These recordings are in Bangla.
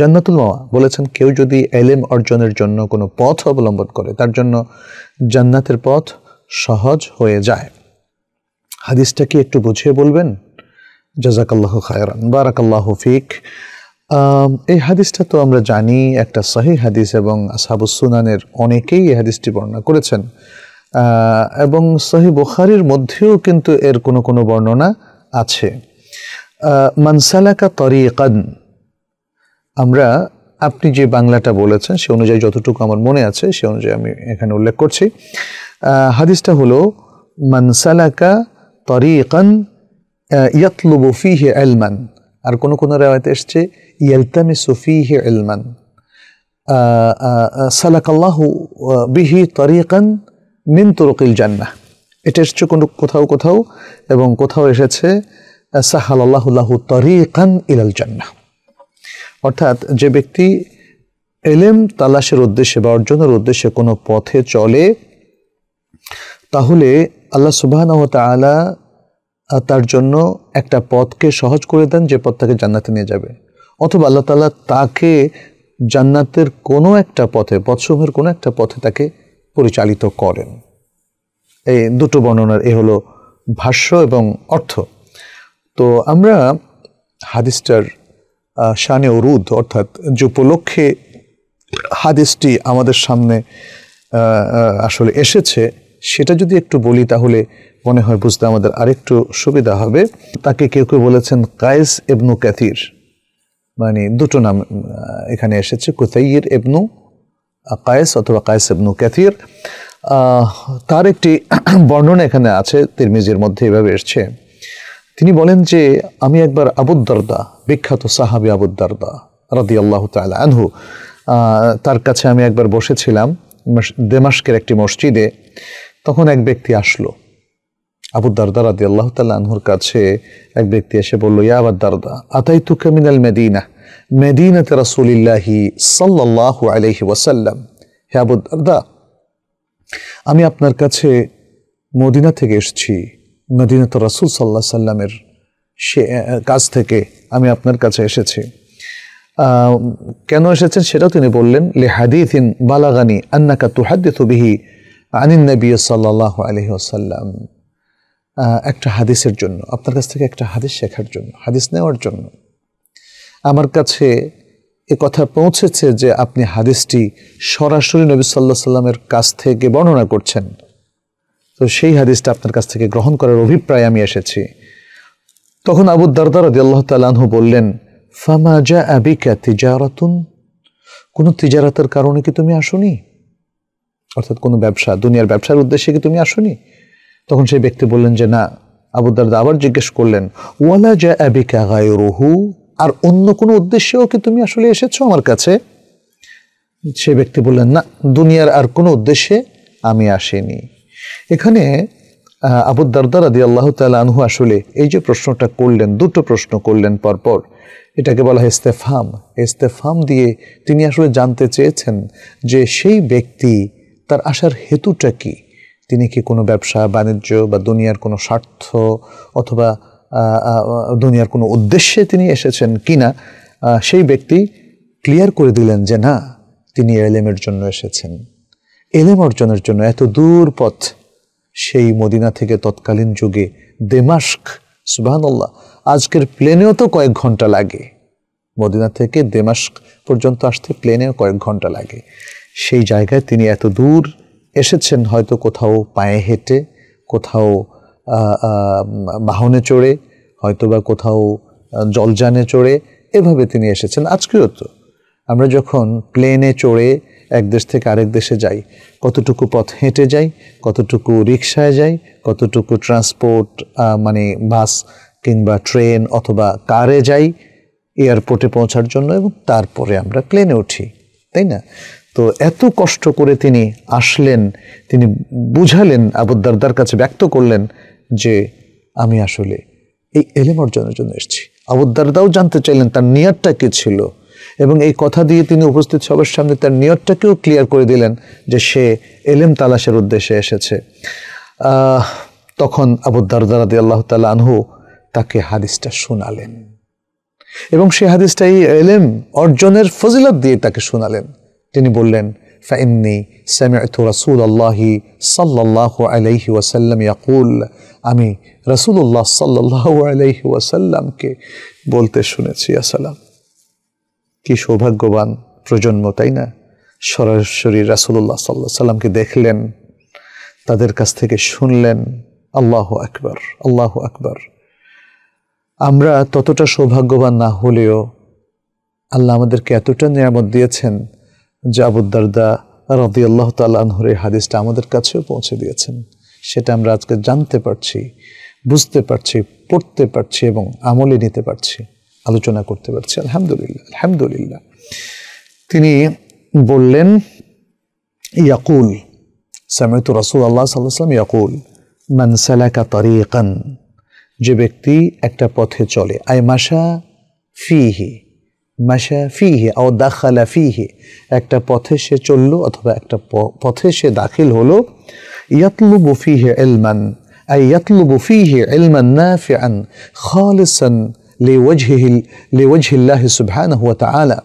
জান্নাতুল মাওয়া বলেছেন কেউ যদি এলেম অর্জনের জন্য কোনো পথ অবলম্বন করে তার জন্য জান্নাতের পথ সহজ হয়ে যায় হাদিসটা কি একটু বুঝিয়ে বলবেন জাজাকাল্লাহ খায়রান বারাকাল্লাহ ফিক এই হাদিসটা তো আমরা জানি একটা সহি হাদিস এবং সুনানের অনেকেই এই হাদিসটি বর্ণনা করেছেন এবং সহি বুখারির মধ্যেও কিন্তু এর কোনো কোনো বর্ণনা আছে মানসালাকা তরিকান আমরা আপনি যে বাংলাটা বলেছেন সে অনুযায়ী যতটুকু আমার মনে আছে সে অনুযায়ী আমি এখানে উল্লেখ করছি হাদিসটা হলো মানসালাকা তরিকান ইয়াতলুবু ফিহে এলমান আর কোনো কোনো রেওয়ায়তে এসছে ইয়ালতামি সুফিহে এলমান সালাকাল্লাহু বিহি তরিকান মিন তরকিল জান্না এটা এসছে কোনো কোথাও কোথাও এবং কোথাও এসেছে সাহাল আল্লাহুল্লাহু তরিকান ইলাল জান্না অর্থাৎ যে ব্যক্তি এলেম তালাশের উদ্দেশ্যে বা অর্জনের উদ্দেশ্যে কোনো পথে চলে তাহলে আল্লাহ সুবাহ আলা তার জন্য একটা পথকে সহজ করে দেন যে পথ তাকে জান্নাতে নিয়ে যাবে অথবা আল্লাহ তালা তাকে জান্নাতের কোনো একটা পথে পথসমূহের কোনো একটা পথে তাকে পরিচালিত করেন এই দুটো বর্ণনার এ হলো ভাষ্য এবং অর্থ তো আমরা হাদিসটার শানে ওরুদ অর্থাৎ যে উপলক্ষে হাদিসটি আমাদের সামনে আসলে এসেছে সেটা যদি একটু বলি তাহলে মনে হয় বুঝতে আমাদের আরেকটু সুবিধা হবে তাকে কেউ কেউ বলেছেন কায়েস এবনু ক্যাথির মানে দুটো নাম এখানে এসেছে কোথাইয়ের এবনু কায়েস অথবা কায়েস এবনু ক্যাথির তার একটি বর্ণনা এখানে আছে তিরমিজির মধ্যে এভাবে এসছে তিনি বলেন যে আমি একবার আবুদ্দারদা বিখ্যাত সাহাবি আবুদ্দারদা রাদি আল্লাহ তালা আনহু তার কাছে আমি একবার বসেছিলাম দেমাস্কের একটি মসজিদে তখন এক ব্যক্তি আসলো আবুদ্দারদা রাদি আল্লাহ তাল্লাহ আনহুর কাছে এক ব্যক্তি এসে বলল ইয়া আবুদ্দারদা আতাই কামিনাল মেদিনা মেদিনাতে রাসুলিল্লাহি সাল্লাহ আলহি ওয়াসাল্লাম হে আবুদ্দারদা আমি আপনার কাছে মদিনা থেকে এসেছি নদিনত রাসুল সাল্লাহ সাল্লামের সে কাছ থেকে আমি আপনার কাছে এসেছি কেন এসেছেন সেটাও তিনি বললেন লে হাদিথিন বালাগানি আন্নাকা তুহাদ্দিত তুবিহি আনিন নবী সাল্লাহ আলহি আসাল্লাম একটা হাদিসের জন্য আপনার কাছ থেকে একটা হাদিস শেখার জন্য হাদিস নেওয়ার জন্য আমার কাছে এ কথা পৌঁছেছে যে আপনি হাদিসটি সরাসরি নবী সাল্লাহ সাল্লামের কাছ থেকে বর্ণনা করছেন তো সেই হাদিসটা আপনার কাছ থেকে গ্রহণ করার অভিপ্রায় আমি এসেছি তখন আবু দারদার রদি আল্লাহ তালাহু বললেন যা আবিকা তিজারাতুন কোনো তিজারাতের কারণে কি তুমি আসনি অর্থাৎ কোনো ব্যবসা দুনিয়ার ব্যবসার উদ্দেশ্যে কি তুমি আসনি তখন সেই ব্যক্তি বললেন যে না আবু দারদা আবার জিজ্ঞেস করলেন ওয়ালা জা আবিকা রহু আর অন্য কোনো উদ্দেশ্যেও কি তুমি আসলে এসেছো আমার কাছে সে ব্যক্তি বললেন না দুনিয়ার আর কোনো উদ্দেশ্যে আমি আসিনি এখানে দারদার আদি আল্লাহ তাল আনহু আসলে এই যে প্রশ্নটা করলেন দুটো প্রশ্ন করলেন পরপর এটাকে বলা হয় ইস্তেফাম ইস্তেফাম দিয়ে তিনি আসলে জানতে চেয়েছেন যে সেই ব্যক্তি তার আসার হেতুটা কি তিনি কি কোনো ব্যবসা বাণিজ্য বা দুনিয়ার কোনো স্বার্থ অথবা দুনিয়ার কোনো উদ্দেশ্যে তিনি এসেছেন কি না সেই ব্যক্তি ক্লিয়ার করে দিলেন যে না তিনি এলেমের জন্য এসেছেন এলেম অর্জনের জন্য এত দূর পথ সেই মদিনা থেকে তৎকালীন যুগে দেমাস্ক সুবাহান্লাহ আজকের প্লেনেও তো কয়েক ঘন্টা লাগে মদিনা থেকে দেমাস্ক পর্যন্ত আসতে প্লেনেও কয়েক ঘন্টা লাগে সেই জায়গায় তিনি এত দূর এসেছেন হয়তো কোথাও পায়ে হেঁটে কোথাও বাহনে চড়ে হয়তোবা কোথাও জলযানে চড়ে এভাবে তিনি এসেছেন আজকেও তো আমরা যখন প্লেনে চড়ে এক দেশ থেকে আরেক দেশে যাই কতটুকু পথ হেঁটে যাই কতটুকু রিক্সায় যাই কতটুকু ট্রান্সপোর্ট মানে বাস কিংবা ট্রেন অথবা কারে যাই এয়ারপোর্টে পৌঁছার জন্য এবং তারপরে আমরা প্লেনে উঠি তাই না তো এত কষ্ট করে তিনি আসলেন তিনি বুঝালেন আবুদ্দারদার কাছে ব্যক্ত করলেন যে আমি আসলে এই এলেম অর্জনের জন্য এসেছি আবুদ্দারদাও জানতে চাইলেন তার নিয়ারটা কী ছিল এবং এই কথা দিয়ে তিনি উপস্থিত সবার সামনে তার নিয়তটাকেও ক্লিয়ার করে দিলেন যে সে এলেম তালাশের উদ্দেশ্যে এসেছে তখন আবুদ্দারদারাদি আল্লাহ তাল্লা আনহু তাকে হাদিসটা শোনালেন এবং সে হাদিসটা এই এলেম অর্জনের ফজিলত দিয়ে তাকে শোনালেন তিনি বললেন فإني سمعت رسول الله صلى الله ইয়াকুল আমি রসুল্লাহ সাল্লাহ আলাইহি ওয়াসাল্লামকে বলতে শুনেছি আসসালাম কি সৌভাগ্যবান প্রজন্ম তাই না সরাসরি রাসুল্লাহ সাল্লাহ সাল্লামকে দেখলেন তাদের কাছ থেকে শুনলেন আল্লাহ আকবর আল্লাহ আকবর আমরা ততটা সৌভাগ্যবান না হলেও আল্লাহ আমাদেরকে এতটা নিয়ামত দিয়েছেন যে আবুদ্দারদা রদি আল্লাহ তাল্লাহর এই হাদিসটা আমাদের কাছেও পৌঁছে দিয়েছেন সেটা আমরা আজকে জানতে পারছি বুঝতে পারছি পড়তে পারছি এবং আমলে নিতে পারছি আলোচনা করতে পারছি আলহামদুলিল্লাহ আলহামদুলিল্লাহ তিনি বললেন ইয়াকুল সামিত রসুল আল্লাহ সাল্লাম ইয়াকুল মানসালাকা তরিকান যে ব্যক্তি একটা পথে চলে আই মাসা ফিহি মাসা ফিহে ও দাখালা ফিহে একটা পথে সে চলল অথবা একটা পথে সে দাখিল হলো ইয়াতলুবু ফিহে এলমান আই ইয়াতলুবু ফিহে এলমান না ফিয়ান খালিসান লেওয়াজহিল লেওয়াজহিল্লাহ সুবহান হুয়া তালা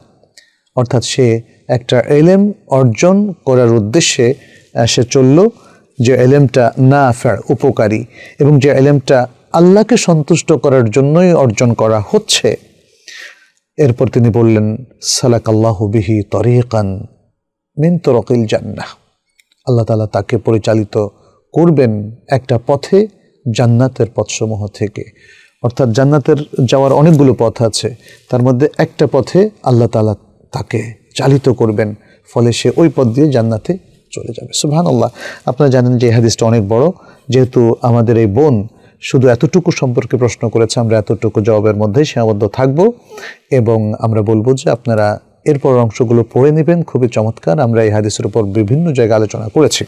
অর্থাৎ সে একটা এলেম অর্জন করার উদ্দেশ্যে সে চলল যে এলেমটা না ফের উপকারী এবং যে এলেমটা আল্লাহকে সন্তুষ্ট করার জন্যই অর্জন করা হচ্ছে এরপর তিনি বললেন সালাক আল্লাহ বিহি তরিকান মিন তরকিল জান্নাহ আল্লাহ তালা তাকে পরিচালিত করবেন একটা পথে জান্নাতের পথসমূহ থেকে অর্থাৎ জান্নাতের যাওয়ার অনেকগুলো পথ আছে তার মধ্যে একটা পথে আল্লাহ তালা তাকে চালিত করবেন ফলে সে ওই পথ দিয়ে জান্নাতে চলে যাবে সুহান আল্লাহ আপনারা জানেন যে হাদিসটা অনেক বড় যেহেতু আমাদের এই বোন শুধু এতটুকু সম্পর্কে প্রশ্ন করেছে আমরা এতটুকু জবাবের মধ্যেই সীমাবদ্ধ থাকব এবং আমরা বলবো যে আপনারা এরপর অংশগুলো পড়ে নেবেন খুবই চমৎকার আমরা এই হাদিসের উপর বিভিন্ন জায়গায় আলোচনা করেছি